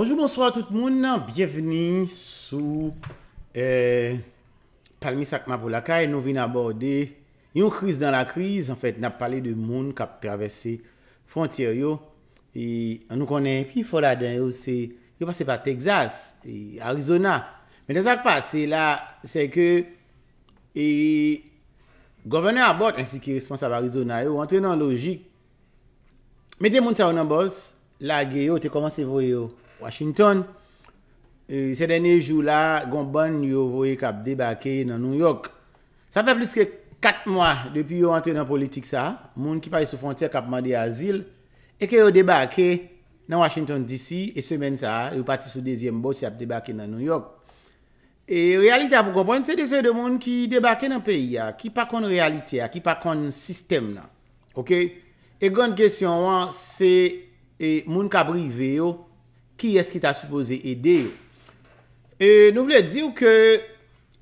Bonjour, bonsoir tout moun, bienveni sou euh, Palmi Sakmapo lakay, nou vin aborde. Yon kriz dan la kriz, nap pale de moun kap travesse fontyer yo. An nou konen, pi fola den yo, yo pase pa Texas, Arizona. Men den sakpa, se ke govene abot ansi ki responsab Arizona yo, an trenan logik. Men den moun sa ou nan bos, la ge yo, te komanse vwe yo. Washington, e, se denye jou la, gon ban yo voye kap debake nan New York. Sa fe blis ke 4 mwa depi yo antre nan politik sa, moun ki paye sou fonter kap mandi azil, e ke yo debake nan Washington DC, e semen sa, yo pati sou dezyen bossi ap debake nan New York. E realita pou kompwen, se dese de moun ki debake nan peyi ya, ki pa kon realite ya, ki pa kon sistem na. Ok, e gon gesyon wan se e, moun ka brive yo. Ki eski ta suppose ede yo? E, nou vle diyo ke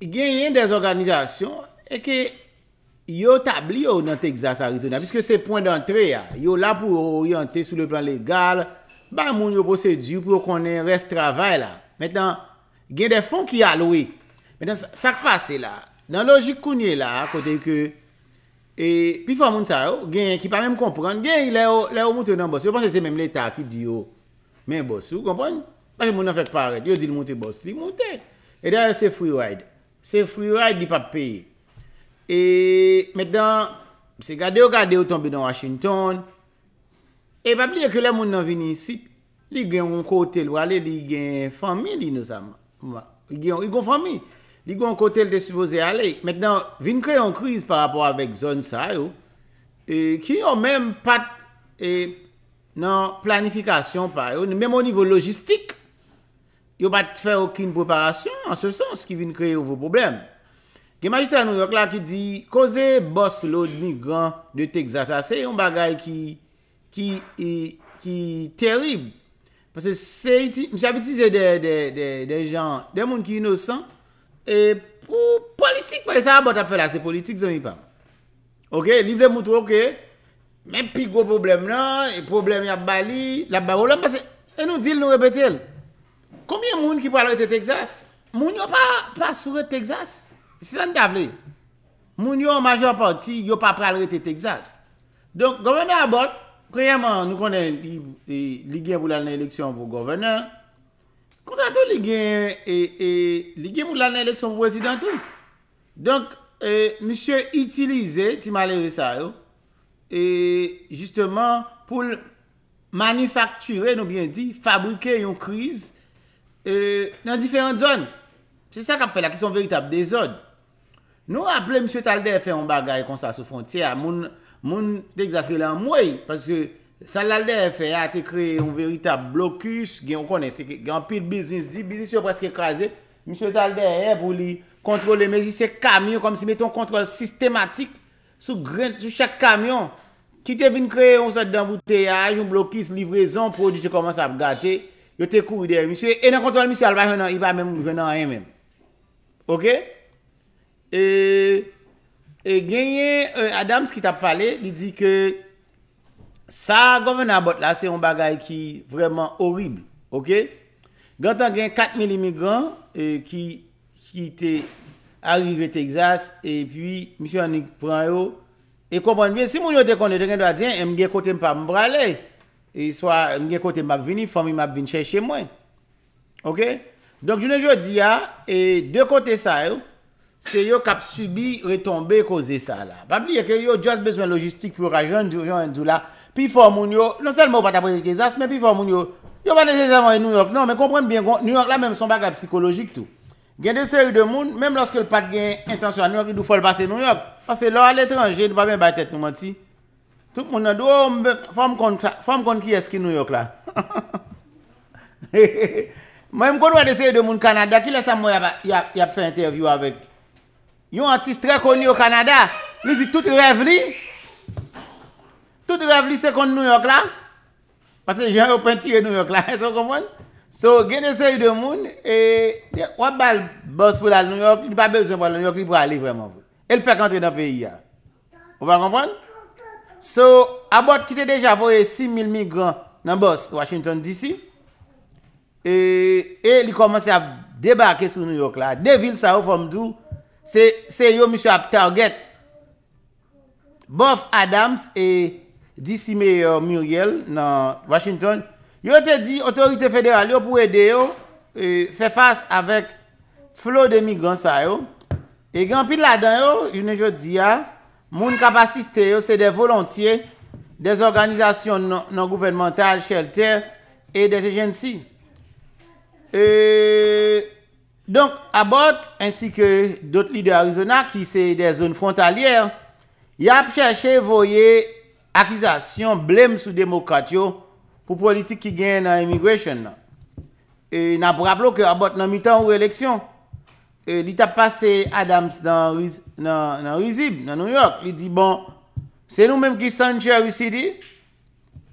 gen yon des organizasyon e ke yo tabli yo nan Texas Arizona piske se point d'entre ya. Yo la pou yon te sou le plan legal ba moun yo prosedu pou konen res travay la. Metan gen defon ki aloui. Metan sak pase la. Nan logik konye la kote ke e, pi fwa moun sa yo, gen ki pa men kompran gen yon moun te nan bose. Yo panse se menm l'Etat ki di yo Men boss ou, kompany? Moun an fèk paret. Yo di moun te boss. Li moun te. E dè, se free ride. Se free ride li pa peye. E mèndan, se gade ou gade ou tombe dan Washington. E pa pliè ke la moun nan vini isi. Li gen yon kote lou ale. Li gen fami li nou sa. Li gen yon kote lou ale. Mèndan, vin kre yon kriz par apwa avèk zon sa yo. Ki yon mèm pat e... nan planifikasyon pa yo. Mèm ou nivou logistik, yo bat fè ou kine preparasyon, an sou sens ki vin kreye ou vò problem. Gen majiste an nou yo klak ki di, koze bòs lòd migran de Teksasa, se yon bagay ki terib. Pase se iti, msè ap itize de jan, de moun ki inosan, pou politik, pa yon sa abot ap fè la, se politik, zè mi pa. Ok, livè moutou, ok, Men pi gwo problem nan, e problem yon bali, la bali yon basi, e nou dil nou repete el. Koumye moun ki pral rete Texas? Moun yon pa pral soure Texas? Se san davle, moun yon major parti yon pa pral rete Texas. Donk, govenor abot, kouyaman nou konen ligye voulal na eleksyon vou govenor, kouzantou ligye voulal e, na eleksyon vou prezidentou. Donk, e, monsye itilize, ti mali resayou, E Justeman pou Manifakture nou bien di Fabrike yon kriz Nan diferent zon Se sa kap fe la kison veritab de zon Nou aple msye Talde Fè yon bagay konsa sou frontia Moun te exaske lan mwoy Paske sa lalde fè A te kre yon veritab blokus Gen konen se gen pil bizis Bizis yo preske ekraze Msye Talde fè pou li kontrole Me si se kamyo kom si meton kontrole Sistematik sou chak kamyon, ki te vin kre, ou sa dan bouteyaj, ou blokis livrezon, pou di te koman sa ap gate, yo te kou ide, misye, e en a kontwal misye alba, yon nan yon nan, yon nan yon nan, yon nan yon nan, ok, e, e genye, e, Adam skita pale, di di ke, sa, govena bot la, se yon bagay ki, vreman orib, ok, gantan gen, kat mil imigran, e, ki, ki te, ki, Arrive Texas, e pwi, misyo Anik pran yo, e kompon bien, si moun yo de konne de gen do a djen, e mge kote mpa mbrale, e mge kote mpa vini, fomi mpa vini chè chè mwen. Ok? Donk jounen jò di ya, e de kote sa yo, se yo kap subi retombe koze sa la. Bab liye ke yo just bezwen logistik pou rajon, joun, joun, joun la, pi fò moun yo, non sel mou pata prezè Kizas, men pi fò moun yo, yo pata se zavon yon New York, nan men kompon bien, New York la men son bak la psikolojik tou. Gen dese yu de moun, menm loske l pat gen intansyon a New York, yi dou fol basse New York. Ase lor al etranje, yi dou pa ben bay tèt nou man ti. Toup moun an do, ou oh, mbe, fòm kon ki eski New York la. Menm kon wade se yu de moun Kanada, ki lè sa moun yap fè interview avèk. Yon antis tre kon yi ou Kanada, lè zi tout rêv li. Tout rêv li se kon New York la. Pase jen yon pen tire New York la, eson kon moun? So genese yu demoun, e wap bal bus pou la New York, li pa bezwen pou la New York li pou alivreman pou. El fèkantre nan peyi ya. Ou pa kompran? So, abot kite deja pou e 6.000 migran nan bus Washington DC, e li komanse ap debake sou New York la. De vil sa ou fomdou, se yo misyo ap target. Bof Adams e DC Mayor Muriel nan Washington DC, Yo te di, otorite federal yo pou ede yo, e, fè fas avèk flò de migrans a yo, e genpil la den yo, yo ne jò di ya, moun kapasiste yo, se de volantye, de zorganizasyon non-gouvernmental, non shelter, e de sejen si. E, donk, abot, ansi ke dot li de Arizona, ki se de zon frontalyer, yo ap chèche voye akizasyon blèm sou demokrat yo, pou politik ki gen nan emigration nan. E nan pou rapplo ke Abot nan mitan ou eleksyon, e li tap pase Adams nan Rizib, nan New York, li di bon, se nou menm ki sanjè Rizib,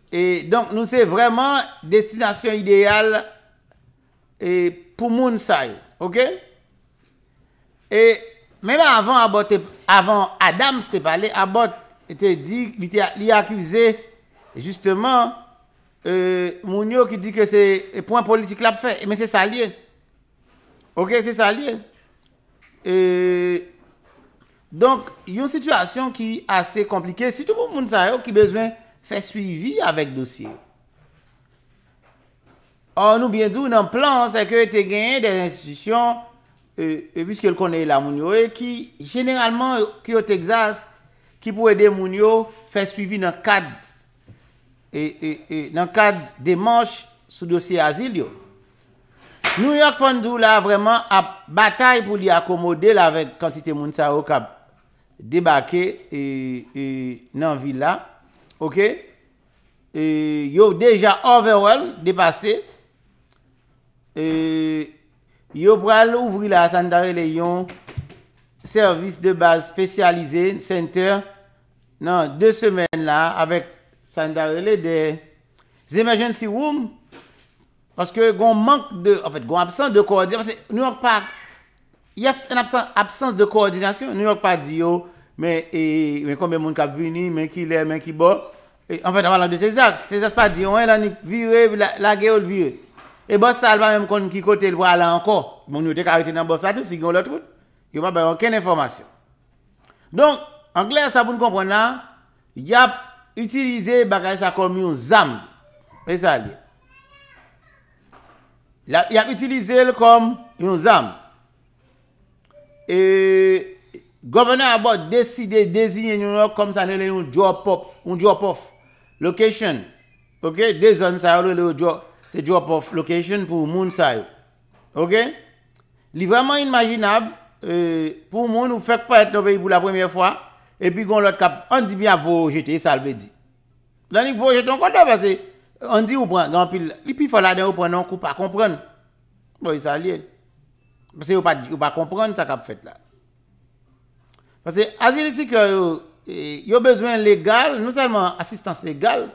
e donk nou se vreman destinasyon ideal e, pou moun say, ok? E menm avan Adams te pale, Abot te di, li akuse, justeman, E, moun yo ki di ke se e, pou an politik la pou fè, e, men se sa liye. Ok, se sa liye. Donk, yon situasyon ki ase komplike, sitou pou moun sa yo ki bezwen fè suivi avèk dosye. Or nou bientou, nan plan, se ke te genye den institisyon, biske l konye la moun yo, ki generalman ki yo texas, ki pou ede moun yo fè suivi nan kad E, e, e, nan kade demanche sou dosye azil yo. New York Fondou la vreman a batay pou li akomode la vek kantite moun sa okap debake nan villa. Ok? Yo deja overall depase yo pral ouvri la san dare le yon servis de baz spesyalize center nan de semen la avek Sanitarele de zemajensi woum. Paske goun mank de, an fèt, goun absens de koordinasyon. Paske nou ak pa, yas un absens de koordinasyon. Nou ak pa di yo, men konbe moun kap vini, men ki lè, men ki bo. En fèt, an wala de tezak. Se tezak pa di yo, wè la ni viwe, la ge ou l vie. E bas salwa mèm kon ki kote l wala an kon. Moun nou te karite nan bas salwa tou, si goun lò trot. Yon wala bè yon ken informasyon. Donk, an glè sa pou nou kompren la, yap, Utilize bakay sa kom yon zam. Pè e sa li. Ya utilize el kom yon zam. E govenan abot deside, designe yon yo kom sa le yon drop off location. Ok, de zon sa yo le yon drop off location pou moun sa yo. Ok. Li vreman imaginab e, pou moun ou fek pa et nou vey pou la premiye fwa. E pi gon lot kap, an di bi a vojete, sa albe di. Dan i vojete an kwa da, an di ou pran, e pi fola den ou pran an kou pa kompran. Bo, e sa alye. Pase ou pa kompran, sa kap fet la. Pase, azilisi ki yo, yo bezwen legal, nou salman asistans legal,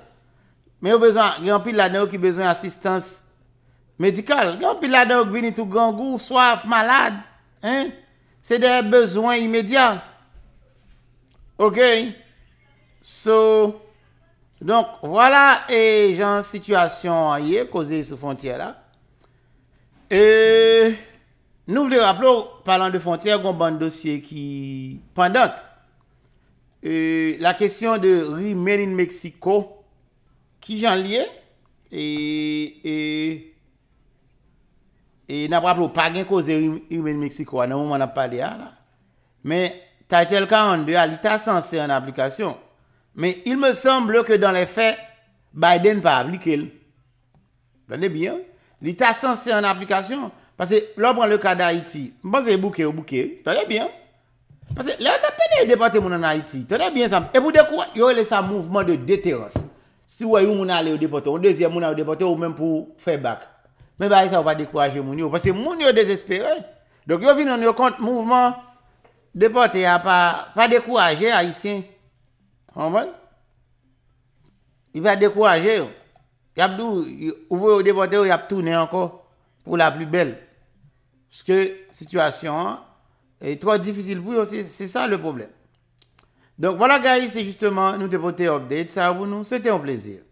me yo bezwen, gen an pi la den ou ki bezwen asistans medikal. Gen an pi la den ou ki vini tou gangou, soaf, malade. Se de bezwen imedyan. Ok, so, donk, wala e jan situasyon a ye, koze sou fontyer la. E, nou vde raplo, palan de fontyer, kon ban dosye ki pandot. E, la kestyon de rimen in Meksiko, ki jan liye, e, e, e nap raplo, pa gen koze rimen in Meksiko, anou man ap pale a, la. Men, Taitel 42, li ta sanse en aplikasyon. Men, il me semble ke dan le fe, Biden pa aplikil. Tande bien. Li ta sanse en aplikasyon. Pase, lor pran le ka da Haiti, mpase bouke ou bouke, tande bien. Pase, lor ta pene depote moun an Haiti, tande bien san. E pou dekouan, yo le sa mouvment de deterrence. Si woyou moun ale ou depote, ou dezyem moun ale ou depote, ou men pou fwe bak. Men ba yon sa wap dekouaje moun yo. Pase, moun yo desespere. Dok yo vi nan yo kont mouvment Depote a pa, pa dekouraje a isen. An bon? I pa dekouraje yo. Yabdou, ou vwe ou depote yo, yabdou ne anko pou la plu bel. Pske, situasyon an, e trok difisil pou yo, se sa le problem. Donk, wala ga isen justeman nou depote update, sa avou nou, se te an plesir.